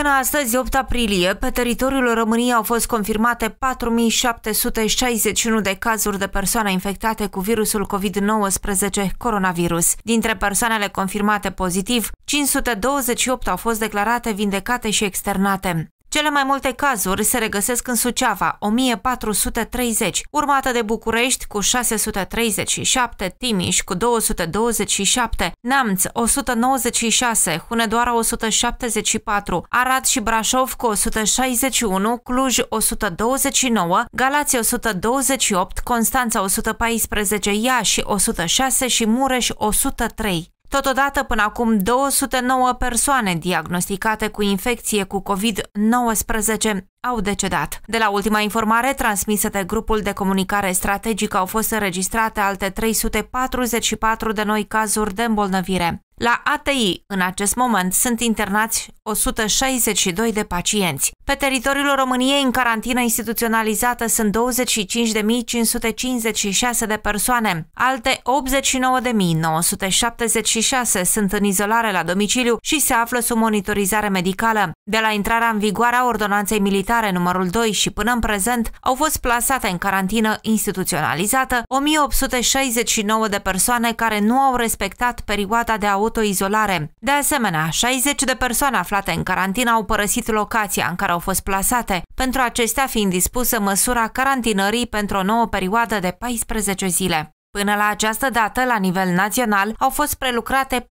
Până astăzi, 8 aprilie, pe teritoriul României au fost confirmate 4761 de cazuri de persoane infectate cu virusul COVID-19 coronavirus. Dintre persoanele confirmate pozitiv, 528 au fost declarate vindecate și externate. Cele mai multe cazuri se regăsesc în Suceava, 1430, urmată de București cu 637, Timiș cu 227, Neamț 196, Hunedoara 174, Arad și Brașov cu 161, Cluj 129, Galați 128, Constanța 114, Iași 106 și Mureș 103. Totodată, până acum 209 persoane diagnosticate cu infecție cu COVID-19 au decedat. De la ultima informare transmisă de grupul de comunicare strategică au fost înregistrate alte 344 de noi cazuri de îmbolnăvire. La ATI, în acest moment, sunt internați 162 de pacienți. Pe teritoriul României, în carantină instituționalizată, sunt 25.556 de persoane. Alte 89.976 sunt în izolare la domiciliu și se află sub monitorizare medicală. De la intrarea în vigoare a ordonanței militare numărul 2 și până în prezent, au fost plasate în carantină instituționalizată 1.869 de persoane care nu au respectat perioada de aud autoizolare. De asemenea, 60 de persoane aflate în carantină au părăsit locația în care au fost plasate, pentru acestea fiind dispusă măsura carantinării pentru o nouă perioadă de 14 zile. Până la această dată, la nivel național, au fost prelucrate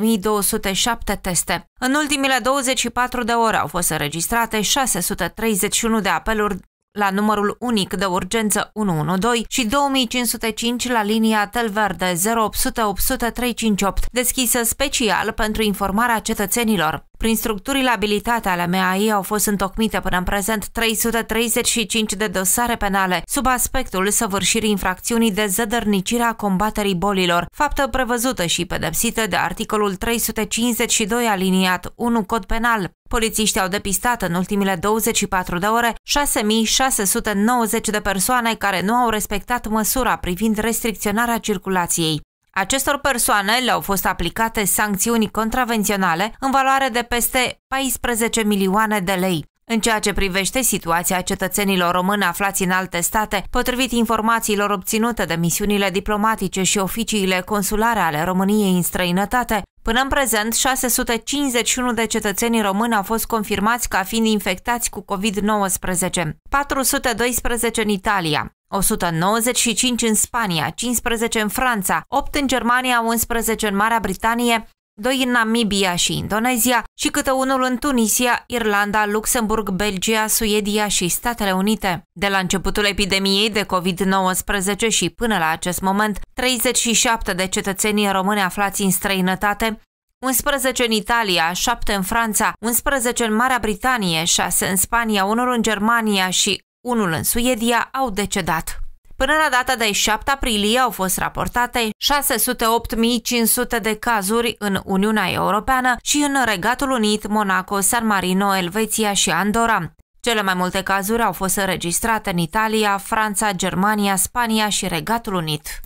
47.207 teste. În ultimile 24 de ore au fost înregistrate 631 de apeluri la numărul unic de urgență 112 și 2505 la linia Tel Verde 0800 8358 deschisă special pentru informarea cetățenilor. Prin structurile abilitate ale MAI au fost întocmite până în prezent 335 de dosare penale sub aspectul săvârșirii infracțiunii de zădărnicire a combaterii bolilor, faptă prevăzută și pedepsită de articolul 352 aliniat 1 Cod Penal. Polițiștii au depistat în ultimile 24 de ore 6690 de persoane care nu au respectat măsura privind restricționarea circulației. Acestor persoane le-au fost aplicate sancțiuni contravenționale în valoare de peste 14 milioane de lei. În ceea ce privește situația cetățenilor români aflați în alte state, potrivit informațiilor obținute de misiunile diplomatice și oficiile consulare ale României în străinătate, Până în prezent, 651 de cetățeni români au fost confirmați ca fiind infectați cu COVID-19, 412 în Italia, 195 în Spania, 15 în Franța, 8 în Germania, 11 în Marea Britanie, doi în Namibia și Indonezia și câte unul în Tunisia, Irlanda, Luxemburg, Belgia, Suedia și Statele Unite. De la începutul epidemiei de COVID-19 și până la acest moment, 37 de cetățenii români aflați în străinătate 11 în Italia, 7 în Franța, 11 în Marea Britanie, 6 în Spania, 1 în Germania și unul în Suedia au decedat. Până la data de 7 aprilie au fost raportate 608.500 de cazuri în Uniunea Europeană și în Regatul Unit, Monaco, San Marino, Elveția și Andorra. Cele mai multe cazuri au fost înregistrate în Italia, Franța, Germania, Spania și Regatul Unit.